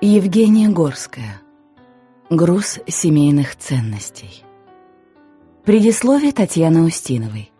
Евгения Горская. Груз семейных ценностей. Предисловие Татьяны Устиновой.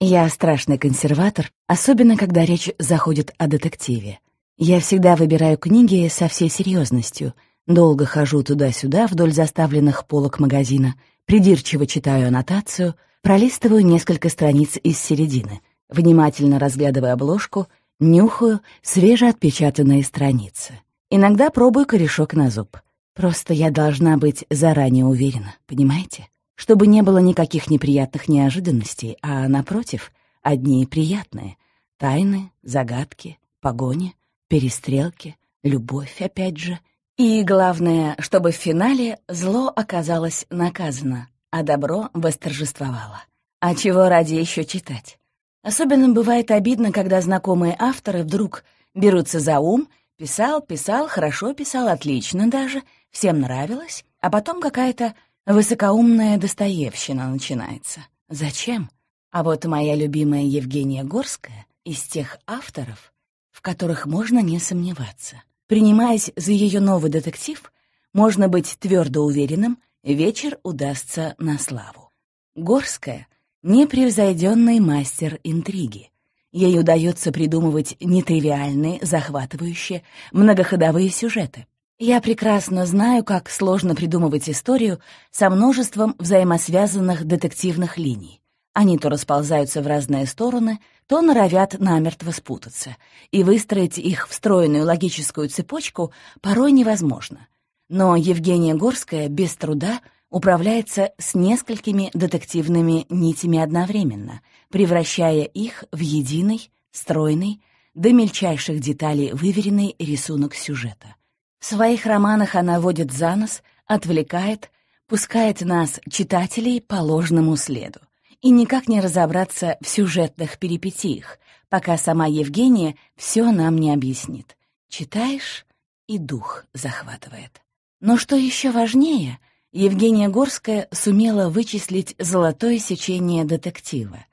Я страшный консерватор, особенно когда речь заходит о детективе. Я всегда выбираю книги со всей серьезностью, долго хожу туда-сюда вдоль заставленных полок магазина, придирчиво читаю аннотацию, пролистываю несколько страниц из середины, внимательно разглядывая обложку, нюхаю свежеотпечатанные страницы. Иногда пробую корешок на зуб. Просто я должна быть заранее уверена, понимаете? Чтобы не было никаких неприятных неожиданностей, а, напротив, одни приятные. Тайны, загадки, погони, перестрелки, любовь, опять же. И главное, чтобы в финале зло оказалось наказано, а добро восторжествовало. А чего ради еще читать? Особенно бывает обидно, когда знакомые авторы вдруг берутся за ум — Писал, писал, хорошо писал, отлично даже, всем нравилось, а потом какая-то высокоумная достоевщина начинается. Зачем? А вот моя любимая Евгения Горская из тех авторов, в которых можно не сомневаться. Принимаясь за ее новый детектив, можно быть твердо уверенным, вечер удастся на славу. Горская — непревзойденный мастер интриги — Ей удается придумывать нетривиальные, захватывающие, многоходовые сюжеты. Я прекрасно знаю, как сложно придумывать историю со множеством взаимосвязанных детективных линий. Они то расползаются в разные стороны, то норовят намертво спутаться, и выстроить их встроенную логическую цепочку порой невозможно. Но Евгения Горская без труда — управляется с несколькими детективными нитями одновременно, превращая их в единый, стройный, до мельчайших деталей выверенный рисунок сюжета. В своих романах она водит за нос, отвлекает, пускает нас, читателей, по ложному следу. И никак не разобраться в сюжетных перипетиях, пока сама Евгения все нам не объяснит. Читаешь — и дух захватывает. Но что еще важнее — Евгения Горская сумела вычислить золотое сечение детектива.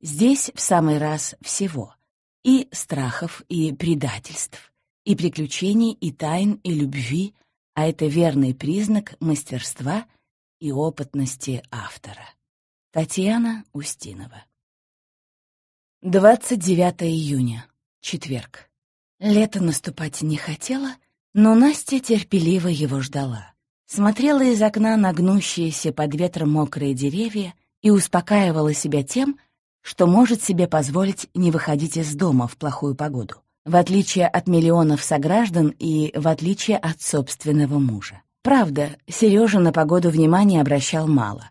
Здесь в самый раз всего. И страхов, и предательств, и приключений, и тайн, и любви, а это верный признак мастерства и опытности автора. Татьяна Устинова 29 июня, четверг. Лето наступать не хотело, но Настя терпеливо его ждала смотрела из окна на гнущиеся под ветром мокрые деревья и успокаивала себя тем, что может себе позволить не выходить из дома в плохую погоду, в отличие от миллионов сограждан и в отличие от собственного мужа. Правда, Сережа на погоду внимания обращал мало.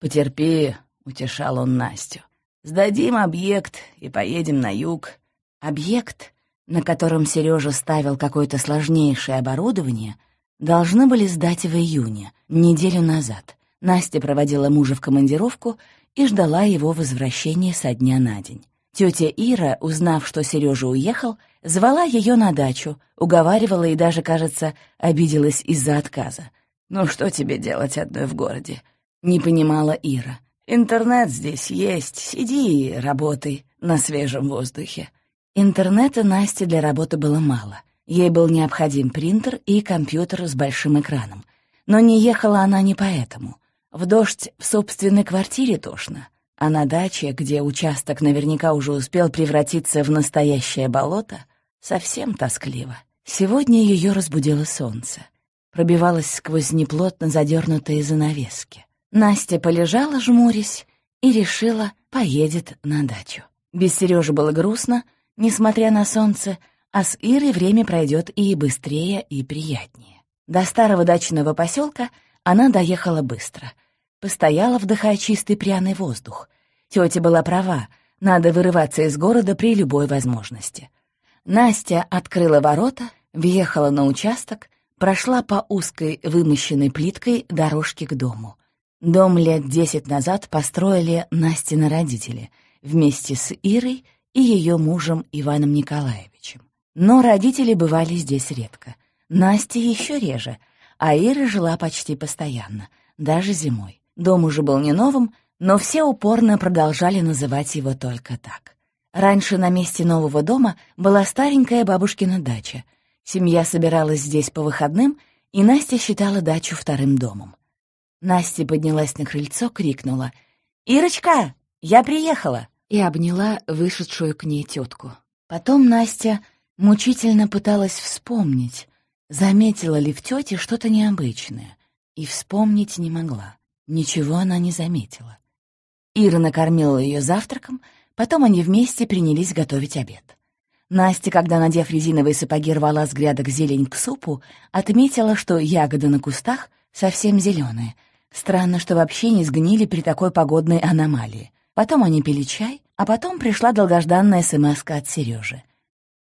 «Потерпи», — утешал он Настю. «Сдадим объект и поедем на юг». Объект, на котором Сережа ставил какое-то сложнейшее оборудование — Должны были сдать в июне, неделю назад. Настя проводила мужа в командировку и ждала его возвращения со дня на день. Тетя Ира, узнав, что Сережа уехал, звала ее на дачу, уговаривала и даже, кажется, обиделась из-за отказа. «Ну что тебе делать одной в городе?» — не понимала Ира. «Интернет здесь есть, сиди и работай на свежем воздухе». Интернета Насте для работы было мало — Ей был необходим принтер и компьютер с большим экраном. Но не ехала она не поэтому. В дождь в собственной квартире тошно, а на даче, где участок наверняка уже успел превратиться в настоящее болото, совсем тоскливо. Сегодня ее разбудило солнце. Пробивалось сквозь неплотно задернутые занавески. Настя полежала, жмурясь, и решила, поедет на дачу. Без Сережи было грустно, несмотря на солнце, а с Ирой время пройдет и быстрее, и приятнее. До старого дачного поселка она доехала быстро. Постояла, вдыхая чистый пряный воздух. Тетя была права, надо вырываться из города при любой возможности. Настя открыла ворота, въехала на участок, прошла по узкой вымощенной плиткой дорожке к дому. Дом лет десять назад построили Настины родители вместе с Ирой и ее мужем Иваном Николаевым. Но родители бывали здесь редко. Настя еще реже, а Ира жила почти постоянно, даже зимой. Дом уже был не новым, но все упорно продолжали называть его только так. Раньше на месте нового дома была старенькая бабушкина дача. Семья собиралась здесь по выходным, и Настя считала дачу вторым домом. Настя поднялась на крыльцо, крикнула «Ирочка, я приехала!» и обняла вышедшую к ней тетку. Потом Настя Мучительно пыталась вспомнить, заметила ли в тете что-то необычное, и вспомнить не могла. Ничего она не заметила. Ира накормила ее завтраком, потом они вместе принялись готовить обед. Настя, когда, надев резиновые сапоги, рвала с грядок зелень к супу, отметила, что ягоды на кустах совсем зеленые. Странно, что вообще не сгнили при такой погодной аномалии. Потом они пили чай, а потом пришла долгожданная смс от Сережи.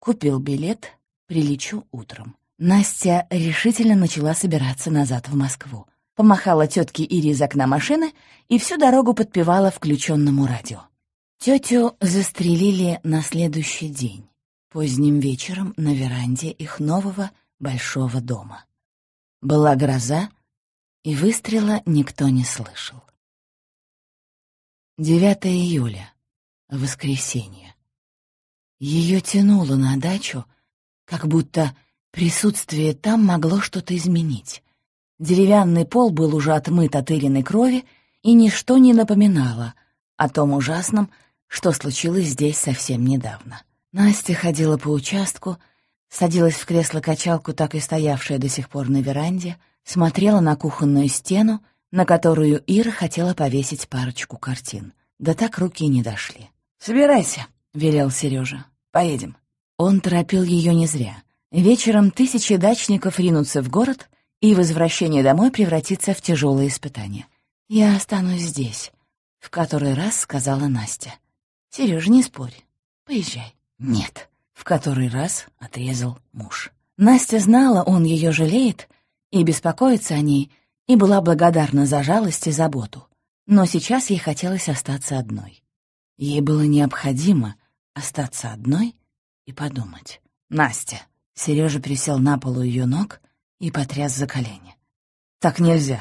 Купил билет, прилечу утром. Настя решительно начала собираться назад в Москву. Помахала тетке Ире из окна машины и всю дорогу подпевала включенному радио. Тетю застрелили на следующий день, поздним вечером на веранде их нового большого дома. Была гроза, и выстрела никто не слышал. 9 июля. Воскресенье. Ее тянуло на дачу, как будто присутствие там могло что-то изменить. Деревянный пол был уже отмыт от Ириной крови, и ничто не напоминало о том ужасном, что случилось здесь совсем недавно. Настя ходила по участку, садилась в кресло-качалку, так и стоявшее до сих пор на веранде, смотрела на кухонную стену, на которую Ира хотела повесить парочку картин. Да так руки и не дошли. «Собирайся!» — велел Сережа. «Поедем». Он торопил ее не зря. Вечером тысячи дачников ринутся в город, и возвращение домой превратится в тяжелое испытание. «Я останусь здесь», — в который раз сказала Настя. «Сережа, не спорь. Поезжай». «Нет», — в который раз отрезал муж. Настя знала, он ее жалеет, и беспокоится о ней, и была благодарна за жалость и заботу. Но сейчас ей хотелось остаться одной. Ей было необходимо остаться одной и подумать. «Настя!» Сережа присел на полу ее ног и потряс за колени. «Так нельзя.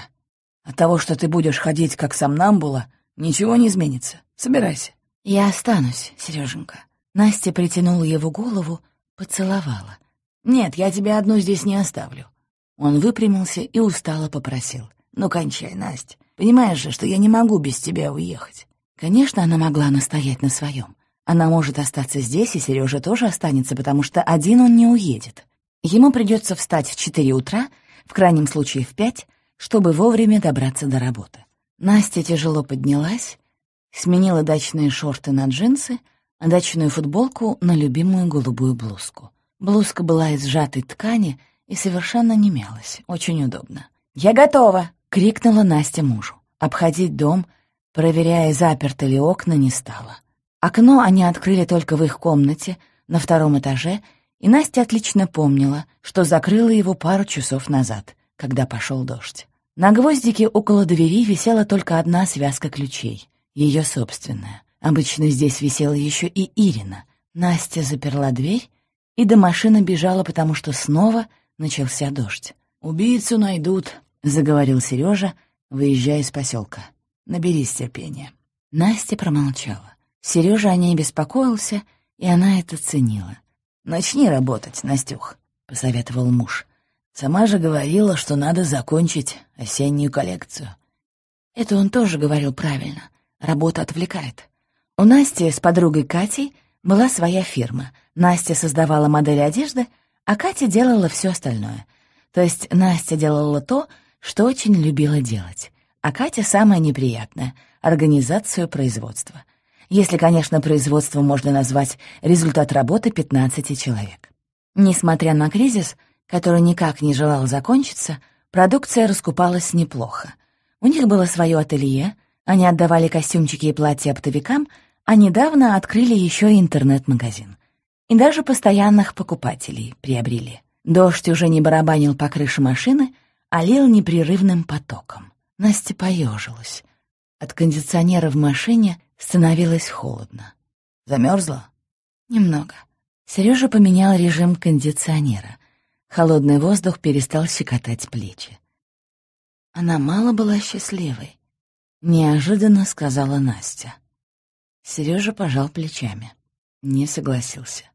От того, что ты будешь ходить как сомнамбула, ничего не изменится. Собирайся». «Я останусь, Сереженька». Настя притянула его голову, поцеловала. «Нет, я тебя одну здесь не оставлю». Он выпрямился и устало попросил. «Ну, кончай, Настя. Понимаешь же, что я не могу без тебя уехать. Конечно, она могла настоять на своем. Она может остаться здесь, и Сережа тоже останется, потому что один он не уедет. Ему придется встать в 4 утра, в крайнем случае в 5, чтобы вовремя добраться до работы. Настя тяжело поднялась, сменила дачные шорты на джинсы, а дачную футболку на любимую голубую блузку. Блузка была из сжатой ткани и совершенно не мялась, очень удобно. «Я готова!» — крикнула Настя мужу. Обходить дом — Проверяя, заперты ли окна, не стала. Окно они открыли только в их комнате, на втором этаже, и Настя отлично помнила, что закрыла его пару часов назад, когда пошел дождь. На гвоздике около двери висела только одна связка ключей, ее собственная. Обычно здесь висела еще и Ирина. Настя заперла дверь, и до машины бежала, потому что снова начался дождь. «Убийцу найдут», — заговорил Сережа, выезжая из поселка. Наберись терпения». Настя промолчала. Сережа о ней беспокоился, и она это ценила. «Начни работать, Настюх», — посоветовал муж. «Сама же говорила, что надо закончить осеннюю коллекцию». Это он тоже говорил правильно. Работа отвлекает. У Насти с подругой Катей была своя фирма. Настя создавала модели одежды, а Катя делала все остальное. То есть Настя делала то, что очень любила делать. А Кате самое неприятное — организацию производства. Если, конечно, производство можно назвать результат работы 15 человек. Несмотря на кризис, который никак не желал закончиться, продукция раскупалась неплохо. У них было свое ателье, они отдавали костюмчики и платья оптовикам, а недавно открыли еще интернет-магазин. И даже постоянных покупателей приобрели. Дождь уже не барабанил по крыше машины, а лил непрерывным потоком. Настя поежилась. От кондиционера в машине становилось холодно. Замерзла? Немного. Сережа поменял режим кондиционера. Холодный воздух перестал щекотать плечи. Она мало была счастливой. Неожиданно сказала Настя. Сережа пожал плечами. Не согласился.